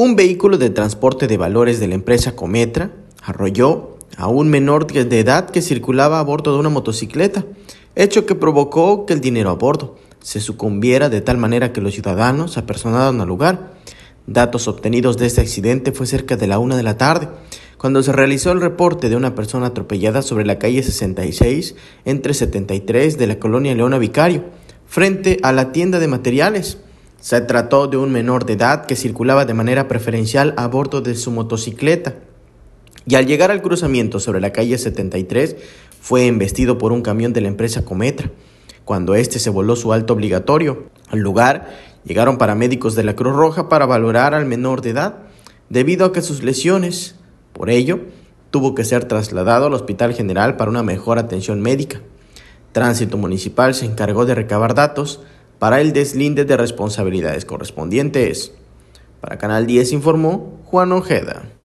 un vehículo de transporte de valores de la empresa Cometra arrolló a un menor de edad que circulaba a bordo de una motocicleta, hecho que provocó que el dinero a bordo se sucumbiera de tal manera que los ciudadanos apersonaron al lugar. Datos obtenidos de este accidente fue cerca de la una de la tarde, cuando se realizó el reporte de una persona atropellada sobre la calle 66 entre 73 de la colonia Leona Vicario, frente a la tienda de materiales. Se trató de un menor de edad que circulaba de manera preferencial a bordo de su motocicleta y al llegar al cruzamiento sobre la calle 73 fue embestido por un camión de la empresa Cometra. Cuando éste se voló su alto obligatorio al lugar, llegaron paramédicos de la Cruz Roja para valorar al menor de edad debido a que sus lesiones, por ello, tuvo que ser trasladado al Hospital General para una mejor atención médica. Tránsito Municipal se encargó de recabar datos para el deslinde de responsabilidades correspondientes. Para Canal 10 informó Juan Ojeda.